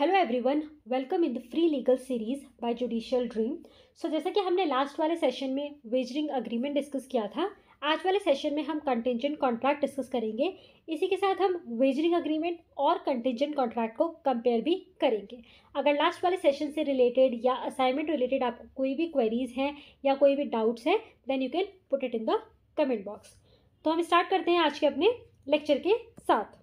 Hello everyone welcome in the free legal series by judicial dream so जैसा कि हमने last वाले session में वेजरिंग अग्रीमेंट डिस्कस किया था आज वाले सेशन में हम कंटेंजेंट कॉन्ट्रैक्ट डिस्कस करेंगे इसी के साथ हम वेजरिंग अग्रीमेंट और कंटेंजेंट कॉन्ट्रैक्ट को कंपेयर भी करेंगे अगर लास्ट वाले सेशन से रिलेटेड या असाइनमेंट रिलेटेड आपको कोई भी क्वेरीज हैं या कोई भी डाउट्स हैं then you can put it in the comment box तो हम स्टार्ट करते हैं आज के अपने लेक्चर के साथ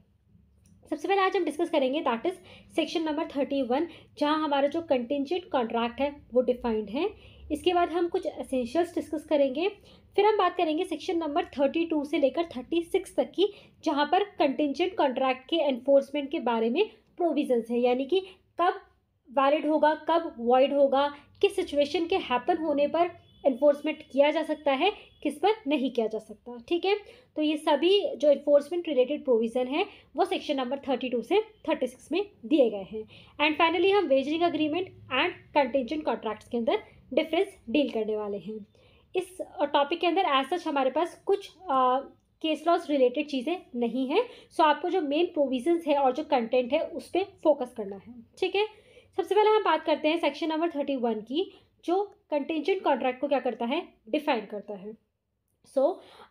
सबसे पहले आज हम डिस्कस करेंगे that is section number thirty one जहाँ हमारा जो कंटिजेंट कॉन्ट्रैक्ट है वो डिफाइंड है इसके बाद हम कुछ असेंशियल्स डिस्कस करेंगे फिर हम बात करेंगे सेक्शन नंबर थर्टी टू से लेकर थर्टी सिक्स तक की जहाँ पर कंटेंजेंट कॉन्ट्रैक्ट के एनफोर्समेंट के बारे में प्रोविजन्स है यानी कि कब वैलिड होगा कब वॉइड होगा किस सिचुएशन के हैपन होने पर इन्फोर्समेंट किया जा सकता है किस पर नहीं किया जा सकता ठीक है तो ये सभी जो इन्फोर्समेंट रिलेटेड प्रोविज़न है वो सेक्शन नंबर थर्टी टू से थर्टी सिक्स में दिए गए हैं एंड फाइनली हम wagering agreement and contingent contracts के अंदर डिफरेंस डील करने वाले हैं इस टॉपिक के अंदर एज सच हमारे पास कुछ आ, केस लॉस रिलेटेड चीज़ें नहीं हैं सो आपको जो मेन प्रोविजन है और जो कंटेंट है उस पर फोकस करना है ठीक है सबसे पहले हम बात करते हैं सेक्शन नंबर थर्टी वन की जो कंटेंजेंट कॉन्ट्रैक्ट को क्या करता है डिफाइन करता है so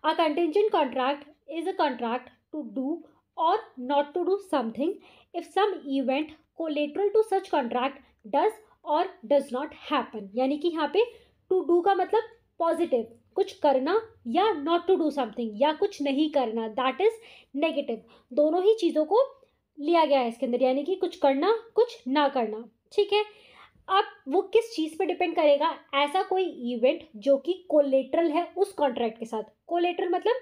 a contingent contract is a contract to do और not to do something if some event collateral to such contract does और डज नॉट हैपन यानी कि यहाँ पे टू डू का मतलब पॉजिटिव कुछ करना या नॉट टू डू समथिंग या कुछ नहीं करना दैट इज नेगेटिव दोनों ही चीज़ों को लिया गया है इसके अंदर यानी कि कुछ करना कुछ ना करना ठीक है अब वो किस चीज़ पे डिपेंड करेगा ऐसा कोई इवेंट जो कि कोलेटरल है उस कॉन्ट्रैक्ट के साथ कोलेटरल मतलब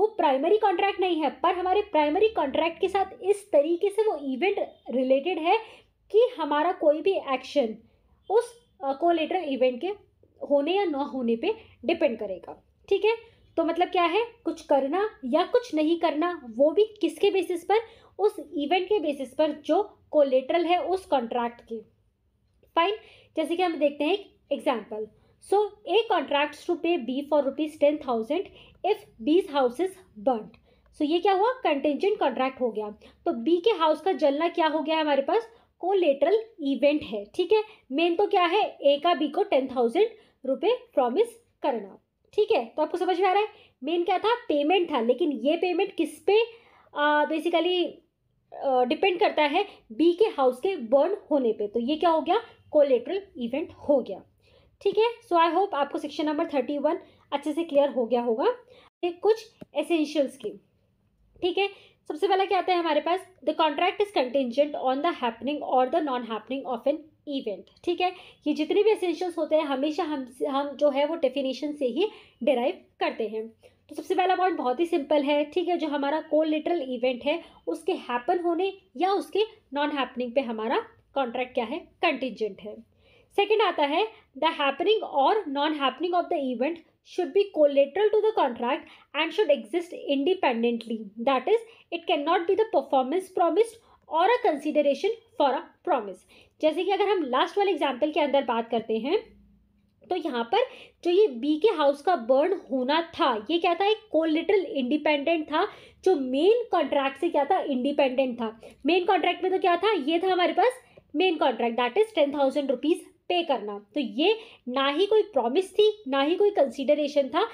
वो प्राइमरी कॉन्ट्रैक्ट नहीं है पर हमारे प्राइमरी कॉन्ट्रैक्ट के साथ इस तरीके से वो इवेंट रिलेटेड है कि हमारा कोई भी एक्शन उस कोलेटरल इवेंट के होने या ना होने पे डिपेंड करेगा ठीक है तो मतलब क्या है कुछ करना या कुछ नहीं करना वो भी किसके बेसिस पर उस इवेंट के बेसिस पर जो कोलेटरल है उस कॉन्ट्रैक्ट के फाइन जैसे कि हम देखते हैं एक example so A contract to pay B for rupees ten thousand if B's house is so ये क्या हुआ कंटेंजेंट कॉन्ट्रैक्ट हो गया तो बी के हाउस का जलना क्या हो गया हमारे पास कोलेटरल इवेंट है ठीक है मेन तो क्या है ए का बी को टेन थाउजेंड रुपये प्रॉमिस करना ठीक है तो आपको समझ में आ रहा है मेन क्या था पेमेंट था लेकिन ये पेमेंट किस पे बेसिकली डिपेंड करता है बी के हाउस के बर्न होने पे तो ये क्या हो गया कोलेट्रल इवेंट हो गया ठीक है सो आई होप आपको सेक्शन नंबर थर्टी वन अच्छे से क्लियर हो गया होगा कुछ एसेंशियल्स की ठीक है सबसे पहला क्या आता है हमारे पास the contract is contingent on the happening और the non happening of an event ठीक है ये जितने भी एसेंशियल्स होते हैं हमेशा हम हम जो है वो डेफिनेशन से ही डिराइव करते हैं तो सबसे पहला पॉइंट बहुत ही सिंपल है ठीक है जो हमारा कोलिटरल इवेंट है उसके हैपन होने या उसके नॉन हैपनिंग पे हमारा कॉन्ट्रैक्ट क्या है कंटिजेंट है सेकेंड आता है द हैपनिंग और non happening of the event should be collateral to the contract and should exist independently that is it can not be the performance promised और a consideration for a promise जैसे कि अगर हम last वाले example के अंदर बात करते हैं तो यहाँ पर जो ये बी के हाउस का बर्न होना था ये क्या था एक कोलिटल इंडिपेंडेंट था जो मेन कॉन्ट्रैक्ट से क्या था इंडिपेंडेंट था मेन कॉन्ट्रैक्ट में तो क्या था ये था हमारे पास main contract that is ten thousand rupees pay करना तो ये ना ही कोई प्रॉमिस थी ना ही कोई कंसिडरेशन था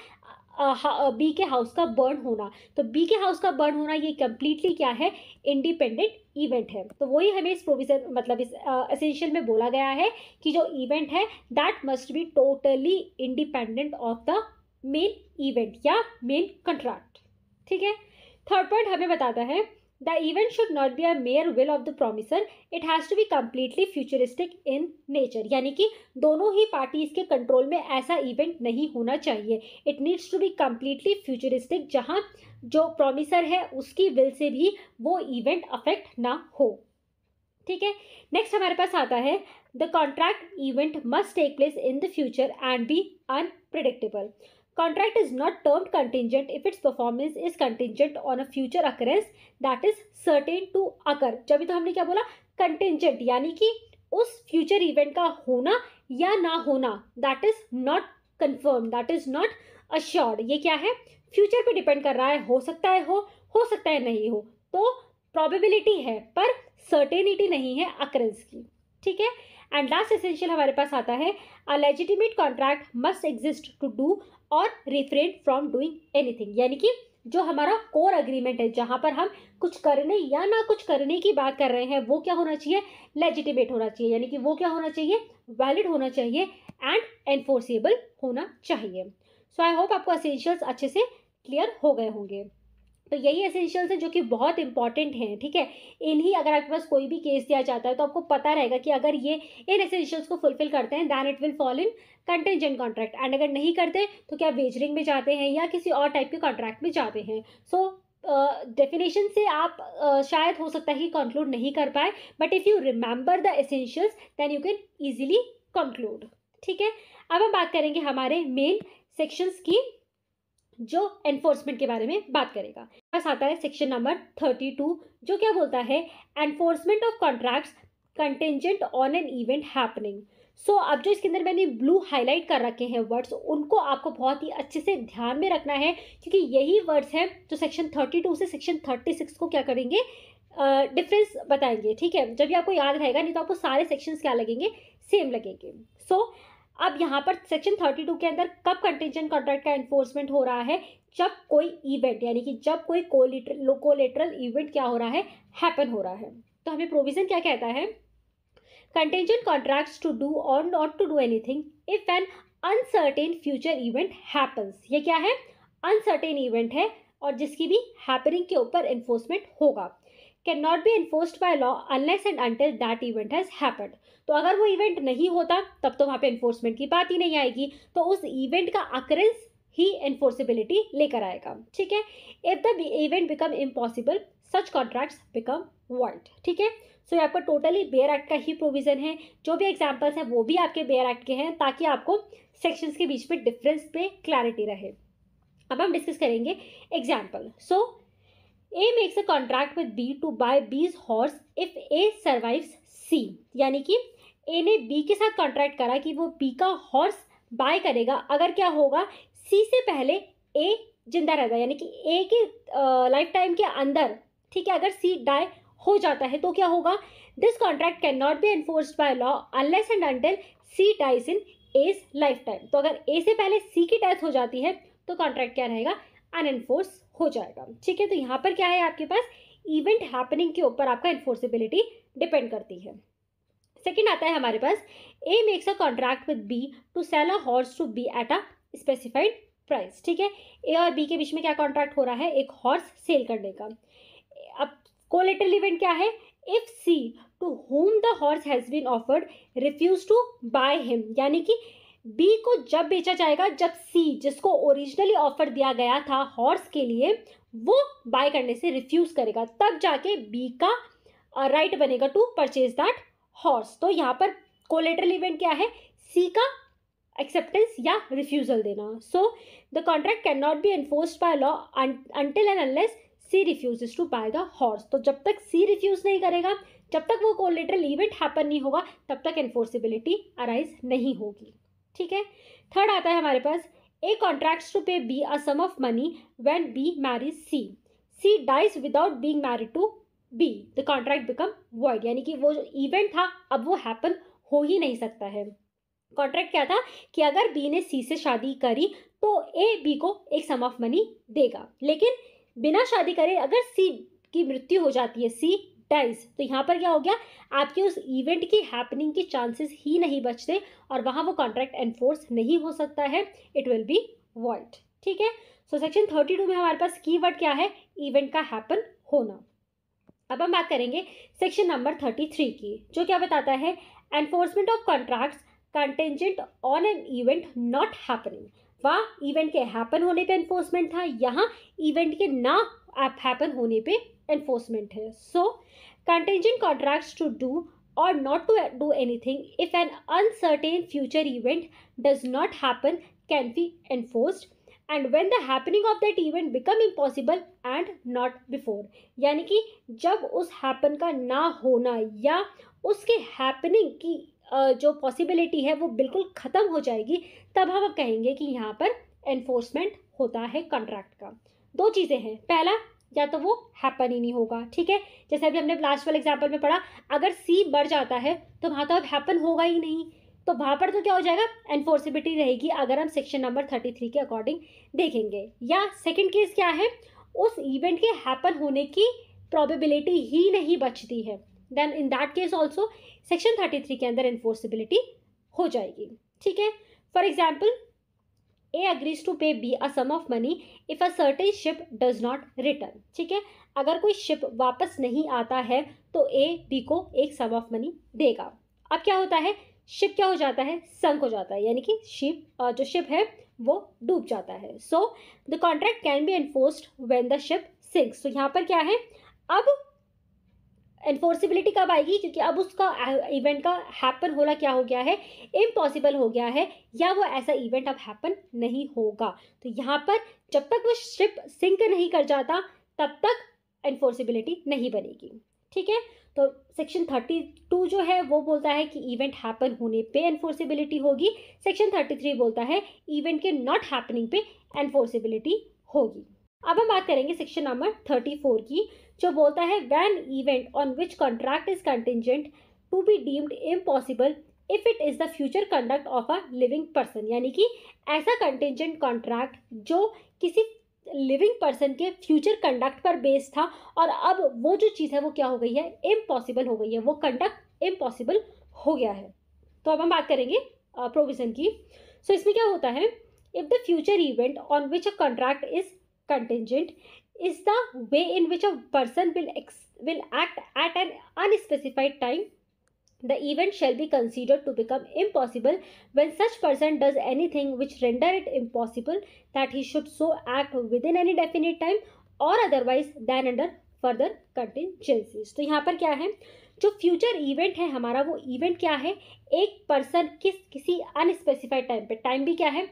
बी के हाउस का बर्न होना तो बी के हाउस का बर्न होना ये कम्प्लीटली क्या है इंडिपेंडेंट इवेंट है तो वही हमें इस प्रोविजन मतलब इस असेंशियल में बोला गया है कि जो इवेंट है that must be totally independent of the main event या मेन कंट्रैक्ट ठीक है थर्ड पॉइंट हमें बताता है The event should not be a mere will of the promiser. It has to be completely futuristic in nature. यानी कि दोनों ही parties के कंट्रोल में ऐसा इवेंट नहीं होना चाहिए it needs to be completely futuristic जहाँ जो प्रोमिसर है उसकी विल से भी वो इवेंट अफेक्ट ना हो ठीक है नेक्स्ट हमारे पास आता है the contract event must take place in the future and be unpredictable Contract is not termed contingent if its performance is contingent on a future occurrence that is certain to occur. जब तो हमने क्या बोला contingent यानी कि उस future event का होना या ना होना that is not confirmed, that is not assured. ये क्या है future पे depend कर रहा है हो सकता है हो हो सकता है नहीं हो तो probability है पर certainty नहीं है occurrence की ठीक है एंड लास्ट एसेंशियल हमारे पास आता है a legitimate contract must exist to do और रिफ्रेन फ्रॉम डूइंग एनीथिंग यानी कि जो हमारा कोर अग्रीमेंट है जहाँ पर हम कुछ करने या ना कुछ करने की बात कर रहे हैं वो क्या होना चाहिए लेजिटिमेट होना चाहिए यानी कि वो क्या होना चाहिए वैलिड होना चाहिए एंड एनफोर्सेबल होना चाहिए सो आई होप आपको असेंशियल्स अच्छे से क्लियर हो गए होंगे तो यही असेंशियल्स हैं जो कि बहुत इंपॉर्टेंट हैं ठीक है इन्हीं अगर आपके पास कोई भी केस दिया जाता है तो आपको पता रहेगा कि अगर ये इन असेंशियल्स को फुलफिल करते हैं then it will fall in contingent contract and अगर नहीं करते तो क्या वेजरिंग में जाते हैं या किसी और टाइप के कॉन्ट्रैक्ट में जाते हैं सो so, डेफिनेशन uh, से आप uh, शायद हो सकता है कि कंक्लूड नहीं कर पाए but if you remember the essentials then you can easily conclude ठीक है अब हम बात करेंगे हमारे मेन सेक्शंस की जो एनफोर्समेंट के बारे में बात करेगा बस आता है सेक्शन नंबर थर्टी टू जो क्या बोलता है enforcement of contracts contingent on an event happening so so, अब जो इसके अंदर मैंने ब्लू हाईलाइट कर रखे हैं वर्ड्स उनको आपको बहुत ही अच्छे से ध्यान में रखना है क्योंकि यही वर्ड्स हैं जो सेक्शन थर्टी टू से सेक्शन थर्टी सिक्स को क्या करेंगे डिफरेंस uh, बताएंगे ठीक है जब ये आपको याद रहेगा नहीं तो आपको सारे सेक्शंस क्या लगेंगे सेम लगेंगे सो so, अब यहाँ पर सेक्शन थर्टी टू के अंदर कब कंटेंजन कॉन्ट्रैक्ट का एनफोर्समेंट हो रहा है जब कोई इवेंट यानी कि जब कोई कोलिटर कोलेटरल इवेंट क्या हो रहा है हैपन हो रहा है तो हमें प्रोविज़न क्या कहता है contingent contracts to do or not to do anything if an uncertain future event happens ये क्या है uncertain event है और जिसकी भी happening के ऊपर enforcement होगा can not be enforce by law unless and until that event has happen तो अगर वो इवेंट नहीं होता तब तो वहाँ पे इन्फोर्समेंट की बात ही नहीं आएगी तो उस इवेंट का अक्रेंस ही इन्फोर्सिबिलिटी लेकर आएगा ठीक है if the event become impossible such contracts become world ठीक है सो यहाँ पर टोटली बेयर एक्ट का ही प्रोविज़न है जो भी एग्जाम्पल्स हैं वो भी आपके बेयर एक्ट के हैं ताकि आपको सेक्शंस के बीच में डिफरेंस पे क्लैरिटी रहे अब हम डिस्कस करेंगे example so A makes a contract with B to buy B's horse if A survives C यानी कि ए ने बी के साथ कॉन्ट्रैक्ट करा कि वो बी का हॉर्स बाय करेगा अगर क्या होगा सी से पहले ए जिंदा रहता है यानी कि ए के लाइफ टाइम के अंदर ठीक है अगर सी डाई हो जाता है तो क्या होगा this contract can not be enforce by law unless and until C dies in A's lifetime तो अगर ए से पहले सी की टाइथ हो जाती है तो कॉन्ट्रैक्ट क्या रहेगा अनएनफोर्स हो जाएगा ठीक है तो यहाँ पर क्या है आपके पास इवेंट हैपनिंग के ऊपर आपका इन्फोर्सिबिलिटी डिपेंड करती है सेकेंड आता है हमारे पास A makes a contract with B to sell a horse to B at a specified price ठीक है ए और बी के बीच में क्या कॉन्ट्रैक्ट हो रहा है एक हॉर्स सेल करने का कोलेटरल इवेंट क्या है if C to whom the horse has been offered refuse to buy him यानी कि बी को जब बेचा जाएगा जब सी जिसको ओरिजिनली ऑफर दिया गया था हॉर्स के लिए वो बाय करने से रिफ्यूज करेगा तब जाके बी का राइट right बनेगा टू परचेज दैट हॉर्स तो यहाँ पर कोलेटरल इवेंट क्या है सी का एक्सेप्टेंस या रिफ्यूजल देना so the contract can not be enforce by law until and unless C refuse to buy the horse तो जब तक सी रिफ्यूज नहीं करेगा जब तक वो कोलेटरल इवेंट हैपन नहीं होगा तब तक एनफोर्सिबिलिटी अराइज नहीं होगी ठीक है थर्ड आता है हमारे पास A contracts to pay B a sum of money when B marries C C dies without being married to B the contract become void यानी कि वो जो इवेंट था अब वो हैपन हो ही नहीं सकता है कॉन्ट्रैक्ट क्या था कि अगर बी ने सी से शादी करी तो ए बी को एक सम ऑफ मनी देगा लेकिन बिना शादी करे अगर सी की मृत्यु हो जाती है सी डाइज तो यहाँ पर क्या हो गया आपके उस इवेंट की हैपनिंग के चांसेस ही नहीं बचते और वहाँ वो कॉन्ट्रैक्ट एनफोर्स नहीं हो सकता है इट विल बी वॉइड ठीक है सो सेक्शन थर्टी टू में हमारे पास की वर्ड क्या है इवेंट का हैपन होना अब हम बात करेंगे सेक्शन नंबर थर्टी थ्री की जो क्या बताता है enforcement of contracts contingent on an event not happening वहाँ इवेंट के हैपन होने पे एनफोर्समेंट था यहाँ इवेंट के ना आप हैपन होने पे एनफोर्समेंट है so contingent contracts to do और not to do anything if an uncertain future event does not happen can be enforced and when the happening of that event become impossible and not before यानी कि जब उस happen का ना होना या उसके हैपनिंग की जो पॉसिबिलिटी है वो बिल्कुल ख़त्म हो जाएगी तब हम कहेंगे कि यहाँ पर एनफोर्समेंट होता है कॉन्ट्रैक्ट का दो चीज़ें हैं पहला या तो वो हैपन ही नहीं होगा ठीक है जैसे अभी हमने लास्ट वाले एग्जाम्पल में पढ़ा अगर सी बढ़ जाता है तो वहाँ तो अब हैपन होगा ही नहीं तो वहाँ पर तो क्या हो जाएगा एनफोर्सिबिलिटी रहेगी अगर हम सेक्शन नंबर थर्टी थ्री के अकॉर्डिंग देखेंगे या सेकेंड केस क्या है उस इवेंट के हैपन होने की प्रोबेबिलिटी ही नहीं बचती है then in that case also section thirty three के अंदर इन्फोर्सिबिलिटी हो जाएगी ठीक है for example A agrees to pay B a sum of money if a certain ship does not return ठीक है अगर कोई शिप वापस नहीं आता है तो ए बी को एक सम ऑफ मनी देगा अब क्या होता है शिप क्या हो जाता है संक हो जाता है यानी कि शिप जो शिप है वो डूब जाता है so the contract can be enforced when the ship sinks तो यहाँ पर क्या है अब इन्फोर्सिबिलिटी कब आएगी क्योंकि अब उसका इवेंट का हैपन होना क्या हो गया है इम्पॉसिबल हो गया है या वो ऐसा इवेंट अब हैपन नहीं होगा तो यहाँ पर जब तक वो शिप सिंक नहीं कर जाता तब तक एनफोर्सिबिलिटी नहीं बनेगी ठीक है तो सेक्शन थर्टी टू जो है वो बोलता है कि इवेंट हैपन होने पे एनफोर्सिबिलिटी होगी सेक्शन थर्टी थ्री बोलता है इवेंट के नॉट हैपनिंग पे एनफोर्सिबिलिटी होगी अब हम बात करेंगे सेक्शन नंबर थर्टी फोर की जो बोलता है when event on which contract is contingent to be deemed impossible if it is the future conduct of a living person यानी कि ऐसा कंटिजेंट कॉन्ट्रैक्ट जो किसी लिविंग पर्सन के फ्यूचर कंडक्ट पर बेस्ड था और अब वो जो चीज़ है वो क्या हो गई है इम्पॉसिबल हो गई है वो कंडक्ट इम्पॉसिबल हो गया है तो अब हम बात करेंगे प्रोविज़न की सो so, इसमें क्या होता है if the future event on which a contract is contingent is the way in which a person will, ex- will act at an unspecified time the event shall be considered to become impossible when such person does anything which render it impossible that he should so act within any definite time or otherwise than under further contingencies तो यहाँ पर क्या है जो future event है हमारा वो event क्या है एक पर्सन किस किसी अनस्पेसिफाइड टाइम पे टाइम भी क्या है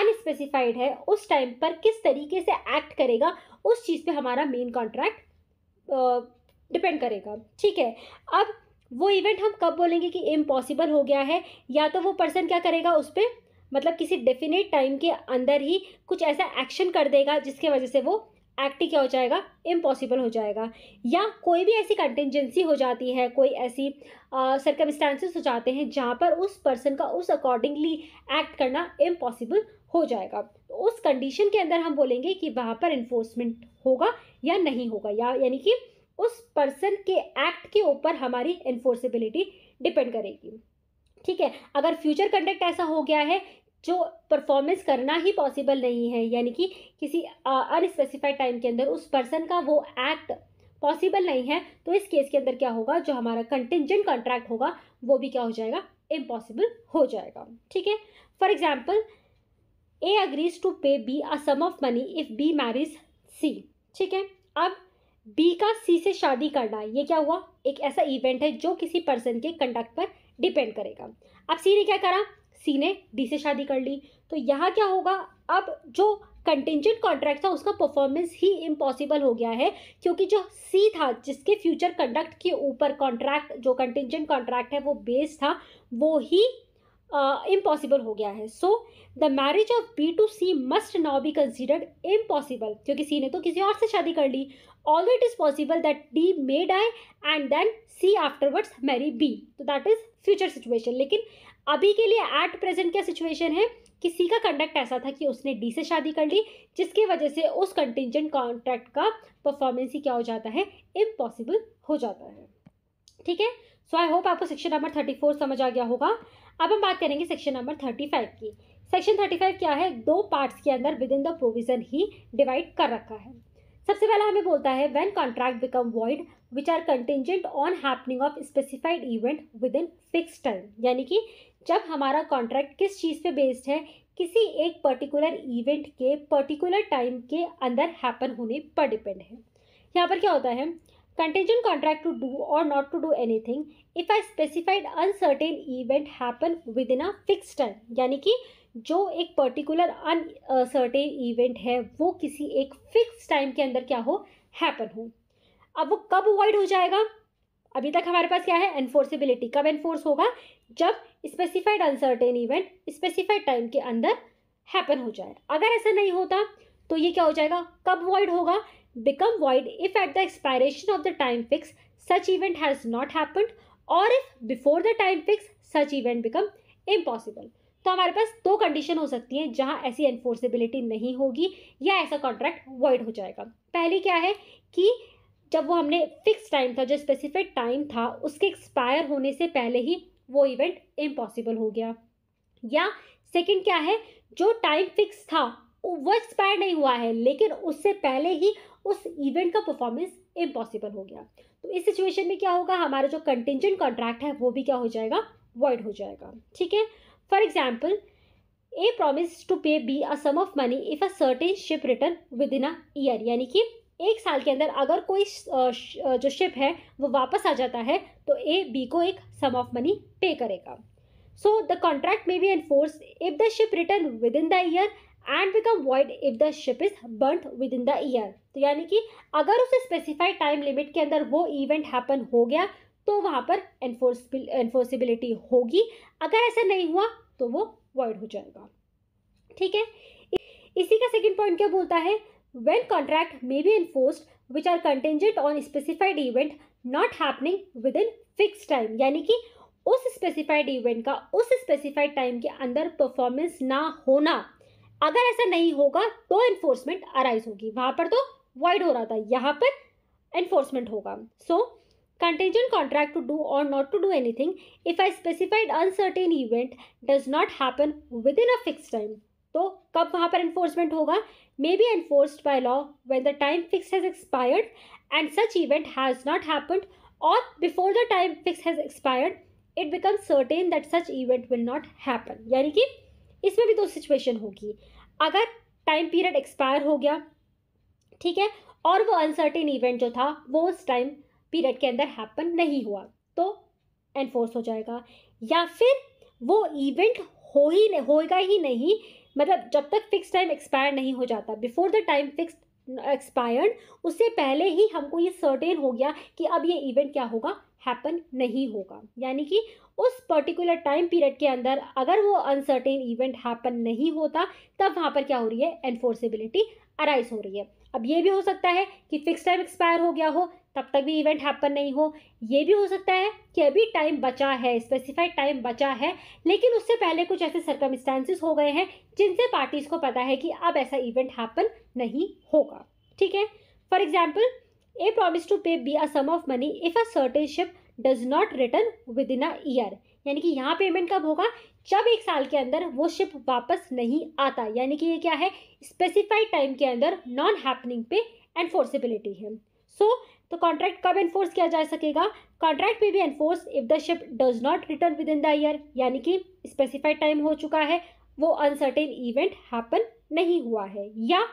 अनस्पेसिफाइड है उस टाइम पर किस तरीके से एक्ट करेगा उस चीज़ पे हमारा मेन कॉन्ट्रैक्ट डिपेंड करेगा ठीक है अब वो इवेंट हम कब बोलेंगे कि इम्पॉसिबल हो गया है या तो वो पर्सन क्या करेगा उस पर मतलब किसी डेफिनेट टाइम के अंदर ही कुछ ऐसा एक्शन कर देगा जिसके वजह से वो एक्ट क्या हो जाएगा इम्पॉसिबल हो जाएगा या कोई भी ऐसी कंटेंजेंसी हो जाती है कोई ऐसी सर्कमस्टांसिस हो जाते हैं जहाँ पर उस पर्सन का उस अकॉर्डिंगली एक्ट करना इम्पॉसिबल हो जाएगा तो उस कंडीशन के अंदर हम बोलेंगे कि वहाँ पर इन्फोर्समेंट होगा या नहीं होगा या यानी कि उस पर्सन के एक्ट के ऊपर हमारी इन्फोर्सिबिलिटी डिपेंड करेगी ठीक है अगर फ्यूचर कंडक्ट ऐसा हो गया है जो परफॉर्मेंस करना ही पॉसिबल नहीं है यानी कि किसी अनस्पेसिफाइड टाइम के अंदर उस पर्सन का वो एक्ट पॉसिबल नहीं है तो इस केस के अंदर क्या होगा जो हमारा कंटिजेंट कॉन्ट्रैक्ट होगा वो भी क्या हो जाएगा इम्पॉसिबल हो जाएगा ठीक है for example A agrees to pay B a sum of money if B marries C ठीक है अब बी का सी से शादी करना ये क्या हुआ एक ऐसा इवेंट है जो किसी पर्सन के कंडक्ट पर डिपेंड करेगा अब सी ने क्या करा सी ने डी से शादी कर ली तो यहाँ क्या होगा अब जो कंटिजेंट कॉन्ट्रैक्ट था उसका परफॉर्मेंस ही इम्पॉसिबल हो गया है क्योंकि जो सी था जिसके फ्यूचर कंडक्ट के ऊपर कॉन्ट्रैक्ट जो कंटिजेंट कॉन्ट्रैक्ट है वो बेस्ड था वो ही इम्पॉसिबल uh, हो गया है so the marriage of B to C must now be considered impossible क्योंकि सी ने तो किसी और से शादी कर ली all it is possible that D may die and then C afterwards marry B तो दैट इज़ फ्यूचर सिचुएशन लेकिन अभी के लिए एट प्रेजेंट क्या सिचुएशन है कि सी का कंडक्ट ऐसा था कि उसने डी से शादी कर ली जिसकी वजह से उस कंटिजेंट कॉन्ट्रैक्ट का परफॉर्मेंस ही क्या हो जाता है इम्पॉसिबल हो जाता है ठीक है सो आई होप आपको सेक्शन नंबर थर्टी फोर समझ आ गया होगा अब हम बात करेंगे सेक्शन नंबर थर्टी फाइव की सेक्शन थर्टी फाइव क्या है दो पार्ट्स के अंदर विद इन द प्रोविजन ही डिवाइड कर रखा है सबसे पहला हमें बोलता है when contract become void which are contingent on happening of specified event within fix time यानी कि जब हमारा कॉन्ट्रैक्ट किस चीज़ पे बेस्ड है किसी एक पर्टिकुलर इवेंट के पर्टिकुलर टाइम के अंदर हैपन होने पर डिपेंड है यहाँ पर क्या होता है contagion contract to do or not to do anything if a specified uncertain event happen within a fixed time यानी कि जो एक पर्टिकुलर अनसर्टेन इवेंट है वो किसी एक फिक्स टाइम के अंदर क्या हो हैपन हो अब वो कब अवॉइड हो जाएगा अभी तक हमारे पास क्या है एनफोर्सिबिलिटी कब एनफोर्स होगा जब specified uncertain event specified time के अंदर हैपन हो जाए अगर ऐसा नहीं होता तो ये क्या हो जाएगा कब अवॉइड होगा become void if at the expiration of the time fix such event has not happened और if before the time fix such event become impossible तो हमारे पास दो कंडीशन हो सकती हैं जहां ऐसी एनफोर्सिबिलिटी नहीं होगी या ऐसा कॉन्ट्रैक्ट वॉइड हो जाएगा पहली क्या है कि जब वो हमने फिक्स टाइम था जो स्पेसिफिक टाइम था उसके एक्सपायर होने से पहले ही वो इवेंट इम्पॉसिबल हो गया या सेकंड क्या है जो टाइम फिक्स था वो एक्सपायर नहीं हुआ है लेकिन उससे पहले ही उस इवेंट का परफॉर्मेंस इम्पॉसिबल हो गया तो इस सिचुएशन में क्या होगा हमारा जो कंटिजेंट कॉन्ट्रैक्ट है वो भी क्या हो जाएगा वॉइड हो जाएगा ठीक है for example A promise to pay B a sum of money if a certain ship return within a year यानी कि एक साल के अंदर अगर कोई जो शिप है वो वापस आ जाता है तो ए बी को एक सम ऑफ मनी पे करेगा so the contract may be enforce if the ship return within the year and become void if the ship is burnt within the year तो यानी कि अगर उस specified time limit के अंदर वो event happen हो गया तो वहां पर एनफोर्सिबिलिटी होगी अगर ऐसा नहीं हुआ तो वो वॉइड हो जाएगा ठीक है इसी का सेकेंड पॉइंट क्या बोलता है when contract may be enforced which are contingent on specified event not happening within fix time यानी कि उस स्पेसिफाइड इवेंट का उस स्पेसिफाइड टाइम के अंदर परफॉर्मेंस ना होना अगर ऐसा नहीं होगा तो एनफोर्समेंट अराइज होगी वहां पर तो वाइड हो रहा था यहाँ पर एनफोर्समेंट होगा so contingent contract to do और not to do anything if I specified uncertain event does not happen within a fix time तो कब वहाँ पर एनफोर्समेंट होगा may be enforced by law when the time fix has expired and such event has not happened और before the time fix has expired it become certain that such event will not happen यानी कि इसमें भी दो तो situation होगी अगर time period expire हो गया ठीक है और वो अनसर्टेन इवेंट जो था वो उस टाइम पीरियड के अंदर हैपन नहीं हुआ तो एनफोर्स हो जाएगा या फिर वो इवेंट हो ही नहीं होएगा ही नहीं मतलब जब तक फिक्स टाइम एक्सपायर नहीं हो जाता before the time fix expired उससे पहले ही हमको ये सर्टेन हो गया कि अब ये इवेंट क्या होगा हैपन नहीं होगा यानी कि उस पर्टिकुलर टाइम पीरियड के अंदर अगर वो अनसर्टेन इवेंट हैपन नहीं होता तब वहाँ पर क्या हो रही है एनफोर्सिबिलिटी अराइज हो रही है अब ये भी हो सकता है कि फिक्स टाइम एक्सपायर हो गया हो तब तक भी इवेंट हैपन नहीं हो ये भी हो सकता है कि अभी टाइम बचा है स्पेसिफाइड टाइम बचा है लेकिन उससे पहले कुछ ऐसे सर्कमस्टांसिस हो गए हैं जिनसे पार्टीज को पता है कि अब ऐसा इवेंट हैपन नहीं होगा ठीक है for example A promise to pay B a of money if a certain ship ship does not return within a year. यानी कि यहाँ पेमेंट कब होगा जब एक साल के अंदर वो शिप वापस नहीं आता यानी कि ये क्या है स्पेसिफाइड टाइम के अंदर नॉन हैपनिंग पे एनफोर्सेबिलिटी है सो so, तो कॉन्ट्रैक्ट कब एनफोर्स किया जा सकेगा कॉन्ट्रैक्ट पे भी enforce if the ship does not return within the year यानी कि स्पेसिफाइड टाइम हो चुका है वो अनसर्टेन इवेंट हैपन नहीं हुआ है या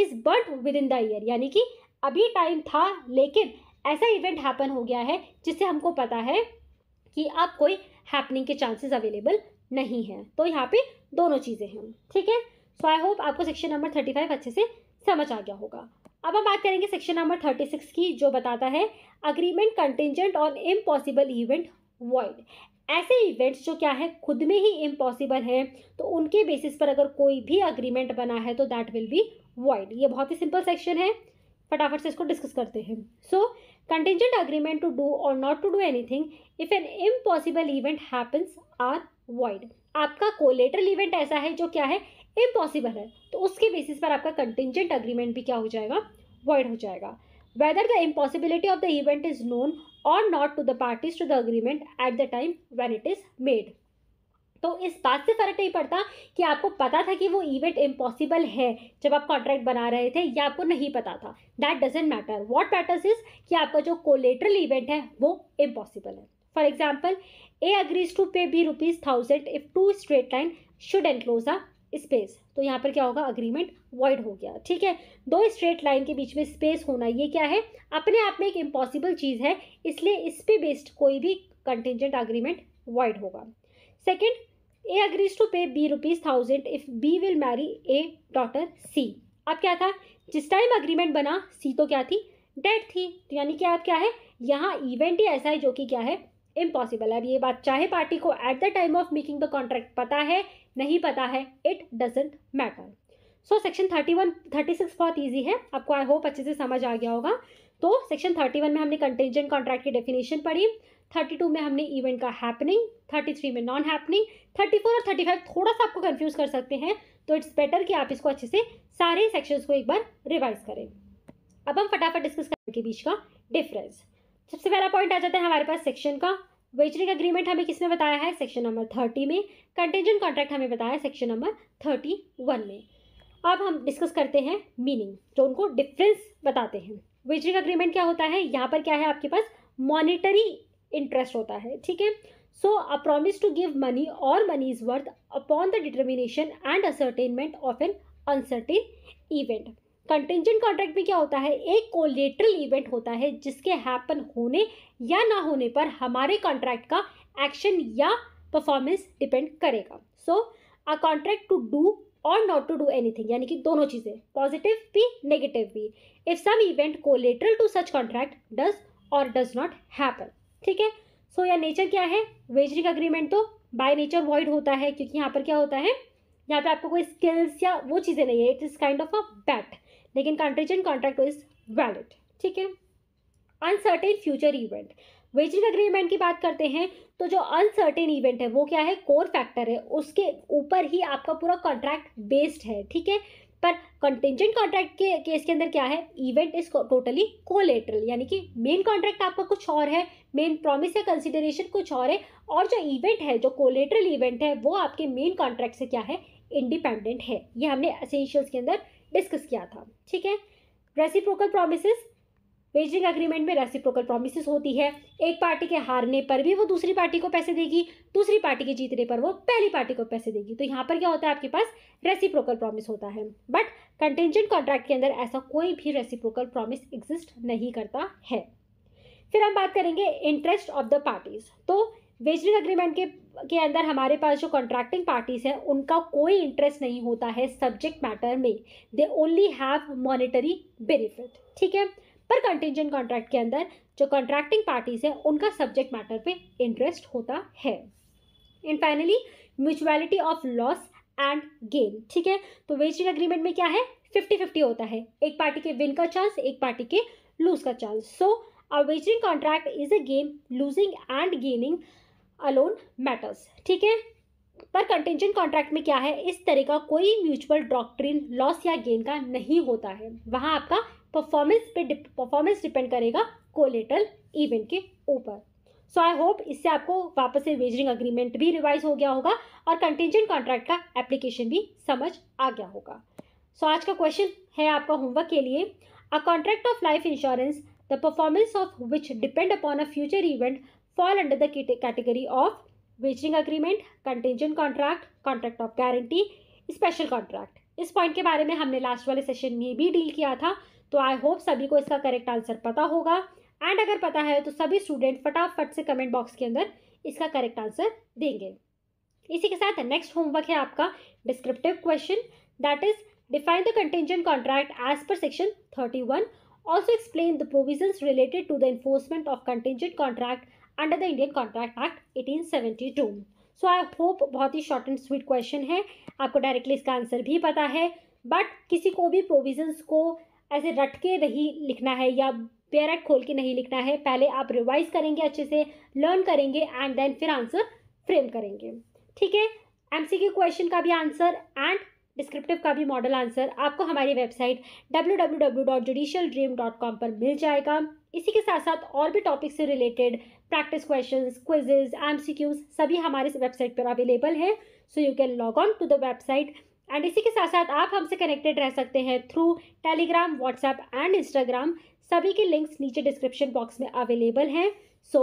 is burnt within the year यानी कि अभी टाइम था लेकिन ऐसा इवेंट हैपन हो गया है जिससे हमको पता है कि अब कोई हैपनिंग के चांसेस अवेलेबल नहीं है तो यहाँ पे दोनों चीज़ें हैं ठीक है सो आई होप आपको सेक्शन नंबर थर्टी फाइव अच्छे से समझ आ गया होगा अब हम बात करेंगे सेक्शन नंबर थर्टी सिक्स की जो बताता है agreement contingent on impossible event void ऐसे इवेंट्स जो क्या है खुद में ही इम्पॉसिबल है तो उनके बेसिस पर अगर कोई भी अग्रीमेंट बना है तो दैट विल बी वर्ल्ड ये बहुत ही सिंपल सेक्शन है फटाफट से इसको डिस्कस करते हैं so contingent agreement to do और not to do anything if an impossible event happens are void आपका कोलेटरल इवेंट ऐसा है जो क्या है इम्पॉसिबल है तो उसके बेसिस पर आपका कंटेंजेंट अग्रीमेंट भी क्या हो जाएगा वॉइड हो जाएगा whether the impossibility of the event is known और not to the parties to the agreement at the time when it is made तो इस बात से फ़र्क नहीं पड़ता कि आपको पता था कि वो इवेंट इम्पॉसिबल है जब आप कॉन्ट्रैक्ट बना रहे थे या आपको नहीं पता था that doesn't matter what matters is कि आपका जो कोलेटरल इवेंट है वो इम्पॉसिबल है for example A agrees to pay B rupees thousand if two straight line should enclose a space तो यहाँ पर क्या होगा अग्रीमेंट वॉइड हो गया ठीक है दो स्ट्रेट लाइन के बीच में स्पेस होना ये क्या है अपने आप में एक इम्पॉसिबल चीज़ है इसलिए इस पे बेस्ड कोई भी कंटिजेंट अग्रीमेंट वॉइड होगा second A agrees to pay B rupees thousand if B will marry A daughter C अब क्या था जिस टाइम अग्रीमेंट बना सी तो क्या थी डेड थी तो यानी कि आप क्या है यहाँ इवेंट ही ऐसा है जो कि क्या है इम्पॉसिबल अब ये बात चाहे पार्टी को at the time of making the contract पता है नहीं पता है it doesn't matter so section thirty one thirty six बहुत ईजी है आपको आई होप अच्छे से समझ आ गया होगा तो सेक्शन थर्टी वन में हमने कंटेंजेंट कॉन्ट्रैक्ट की डेफिनेशन पढ़ी थर्टी टू में हमने इवेंट का हैपनिंग थर्टी थ्री में नॉन हैपनिंग थर्टी फोर और थर्टी फाइव थोड़ा सा आपको कन्फ्यूज कर सकते हैं तो इट्स बेटर कि आप इसको अच्छे से सारे सेक्शंस को एक बार रिवाइज करें अब हम फटाफट डिस्कस करें के बीच का डिफरेंस सबसे पहला पॉइंट आ जाता है हमारे पास सेक्शन का वेजनिक अग्रीमेंट हमें किसने बताया है सेक्शन नंबर थर्टी में कंटेंजन कॉन्ट्रैक्ट हमें बताया है सेक्शन नंबर थर्टी वन में अब हम डिस्कस करते हैं मीनिंग जो उनको डिफरेंस बताते हैं विजिटिंग अग्रीमेंट क्या होता है यहाँ पर क्या है आपके पास मॉनिटरी इंटरेस्ट होता है ठीक है so a promise to give money और money is worth upon the determination and ascertainment of an uncertain event contingent contract में क्या होता है एक कोलेटरल इवेंट होता है जिसके हैपन होने या ना होने पर हमारे कॉन्ट्रैक्ट का एक्शन या परफॉर्मेंस डिपेंड करेगा so a contract to do और not to do anything यानी कि दोनों चीज़ें पॉजिटिव भी नेगेटिव भी if some event collateral to such contract does और डज नॉट हैपन ठीक है सो या नेचर क्या है वेजरिंग अग्रीमेंट तो बाय नेचर वॉइड होता है क्योंकि यहाँ पर क्या होता है यहाँ पे आपको कोई स्किल्स या वो चीज़ें नहीं है it is kind of a bet लेकिन कंट्रीजेंट कॉन्ट्रैक्ट इज वैलिड ठीक है uncertain future event wagering agreement की बात करते हैं तो जो अनसर्टेन इवेंट है वो क्या है कोर फैक्टर है उसके ऊपर ही आपका पूरा कॉन्ट्रैक्ट बेस्ड है ठीक है पर कंटेंजेंट कॉन्ट्रैक्ट के केस के अंदर क्या है इवेंट इज टोटली कोलेटरल यानी कि मेन कॉन्ट्रैक्ट आपका कुछ और है मेन प्रॉमिस या कंसिडरेशन कुछ और है और जो इवेंट है जो कोलेटरल इवेंट है वो आपके मेन कॉन्ट्रैक्ट से क्या है इंडिपेंडेंट है ये हमने असेंशियल्स के अंदर डिस्कस किया था ठीक है रेसिप्रोकल प्रोमिसेस बेजिंग अग्रीमेंट में रेसिप्रोकल प्रोमिस होती है एक पार्टी के हारने पर भी वो दूसरी पार्टी को पैसे देगी दूसरी पार्टी के जीतने पर वो पहली पार्टी को पैसे देगी तो यहाँ पर क्या होता है आपके पास रेसिप्रोकल प्रॉमिस होता है बट कंटेंजेंट कॉन्ट्रैक्ट के अंदर ऐसा कोई भी रेसिप्रोकल प्रॉमिस एग्जिस्ट नहीं करता है फिर हम बात करेंगे इंटरेस्ट ऑफ द पार्टीज तो वेजरिंग अग्रीमेंट के के अंदर हमारे पास जो कॉन्ट्रैक्टिंग पार्टीज हैं उनका कोई इंटरेस्ट नहीं होता है सब्जेक्ट मैटर में they only have monetary benefit ठीक है पर कंटेंजेंट कॉन्ट्रैक्ट के अंदर जो कॉन्ट्रैक्टिंग पार्टीज है उनका सब्जेक्ट मैटर पे इंटरेस्ट होता है and finally mutuality of loss and gain ठीक है तो वेजिंग अग्रीमेंट में क्या है फिफ्टी फिफ्टी होता है एक पार्टी के विन का चांस एक पार्टी के लूज का chance so a wagering contract is a game losing and gaining alone matters ठीक है पर कंटेंजन कॉन्ट्रैक्ट में क्या है इस तरह का कोई म्यूचुअल डॉक्ट्रिन लॉस या गेन का नहीं होता है वहाँ आपका परफॉर्मेंस पे परफॉर्मेंस डिपेंड करेगा कोलेटल इवेंट के ऊपर सो आई होप इससे आपको वापस से वेजरिंग अग्रीमेंट भी रिवाइज हो गया होगा और कंटेंजेंट कॉन्ट्रैक्ट का एप्लीकेशन भी समझ आ गया होगा सो so, आज का क्वेश्चन है आपका होमवर्क के लिए a contract of life insurance the performance of which depend upon a future event fall under the category of wagering agreement contingent contract contract of guarantee special contract इस point के बारे में हमने last वाले session में भी deal किया था तो आई होप सभी को इसका करेक्ट आंसर पता होगा एंड अगर पता है तो सभी स्टूडेंट फटाफट से कमेंट बॉक्स के अंदर इसका करेक्ट आंसर देंगे इसी के साथ नेक्स्ट होमवर्क है आपका descriptive question that is define the contingent contract as per section thirty one also explain the provision related to the enforcement of contingent contract under the Indian contract act eighteen seventy two so I hope बहुत ही short and sweet question है आपको directly इसका answer भी पता है but किसी को भी प्रोविजन्स को ऐसे रट के नहीं लिखना है या पेरेट खोल के नहीं लिखना है पहले आप रिवाइज करेंगे अच्छे से लर्न करेंगे एंड देन फिर आंसर फ्रेम करेंगे ठीक है एमसीक्यू क्वेश्चन का भी आंसर एंड डिस्क्रिप्टिव का भी मॉडल आंसर आपको हमारी वेबसाइट कॉम पर मिल जाएगा इसी के साथ साथ और भी टॉपिक से रिलेटेड प्रैक्टिस क्वेश्चन क्विजेज एम सभी हमारे वेबसाइट पर अवेलेबल है so you can log on to the website and इसी के साथ साथ आप हमसे कनेक्टेड रह सकते हैं through Telegram WhatsApp and Instagram सभी के लिंक्स नीचे डिस्क्रिप्शन बॉक्स में अवेलेबल हैं so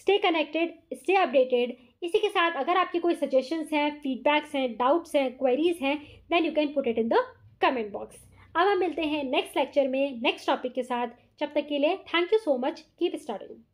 stay connected stay updated इसी के साथ अगर आपके कोई सजेशंस हैं फीडबैक्स हैं डाउट्स हैं क्वेरीज हैं then you can put it in the comment box अब हम मिलते हैं नेक्स्ट लेक्चर में नेक्स्ट टॉपिक के साथ जब तक के लिए thank you so much keep starting